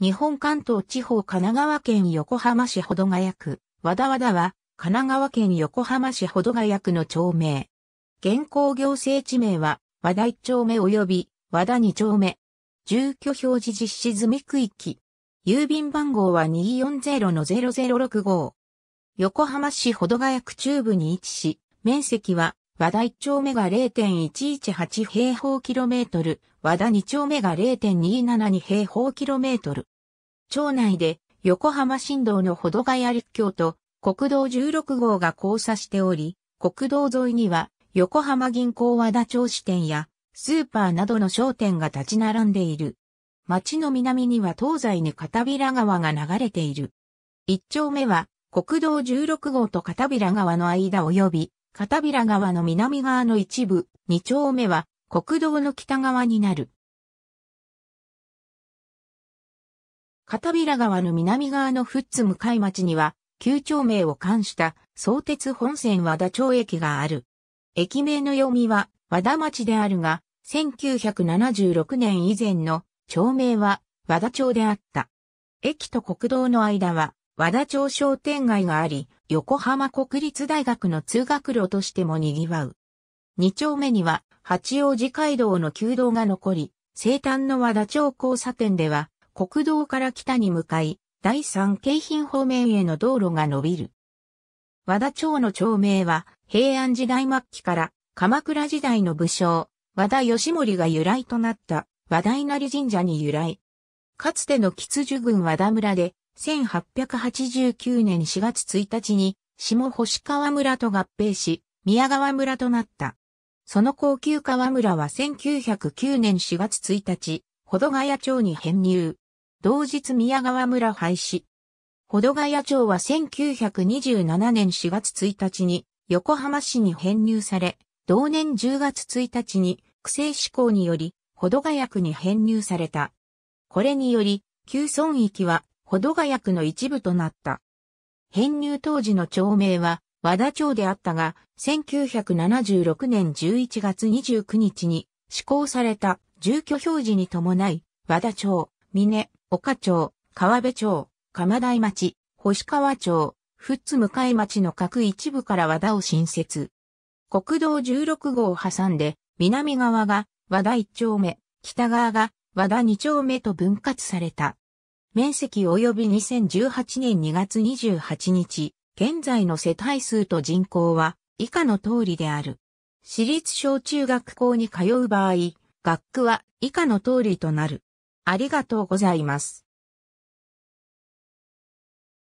日本関東地方神奈川県横浜市保土ヶ谷区、和田和田は、神奈川県横浜市保土ヶ谷区の町名。現行行政地名は、和田1丁目及び、和田2丁目。住居表示実施済み区域。郵便番号は240-0065。横浜市保土ヶ谷区中部に位置し、面積は、和田1丁目が0.118平方キロメートル、和田2丁目が0.272平方キロメートル。町内で横浜新道の保土ヶ谷陸橋と国道16号が交差しており、国道沿いには横浜銀行和田町支店やスーパーなどの商店が立ち並んでいる。町の南には東西に片平川が流れている。一丁目は国道16号と片平川の間及び片平川の南側の一部、二丁目は国道の北側になる。片平川の南側の富津向町には、旧町名を冠した相鉄本線和田町駅がある。駅名の読みは和田町であるが、1976年以前の町名は和田町であった。駅と国道の間は和田町商店街があり、横浜国立大学の通学路としても賑わう。二丁目には八王子街道の旧道が残り、生誕の和田町交差点では国道から北に向かい、第三京浜方面への道路が伸びる。和田町の町名は、平安時代末期から鎌倉時代の武将、和田義盛が由来となった和田稲荷神社に由来。かつての吉樹郡和田村で、1889年4月1日に、下星川村と合併し、宮川村となった。その高級川村は1909年4月1日、保土ヶ谷町に編入。同日宮川村廃止。保土ヶ谷町は1927年4月1日に横浜市に編入され、同年10月1日に区政施行により保土ヶ谷区に編入された。これにより、旧村域は保土ヶ谷区の一部となった。編入当時の町名は和田町であったが、1976年11月29日に施行された住居表示に伴い、和田町、峰、岡町、川辺町、鎌台町、星川町、富津向町の各一部から和田を新設。国道16号を挟んで、南側が和田1丁目、北側が和田2丁目と分割された。面積及び2018年2月28日、現在の世帯数と人口は以下の通りである。私立小中学校に通う場合、学区は以下の通りとなる。ありがとうございます。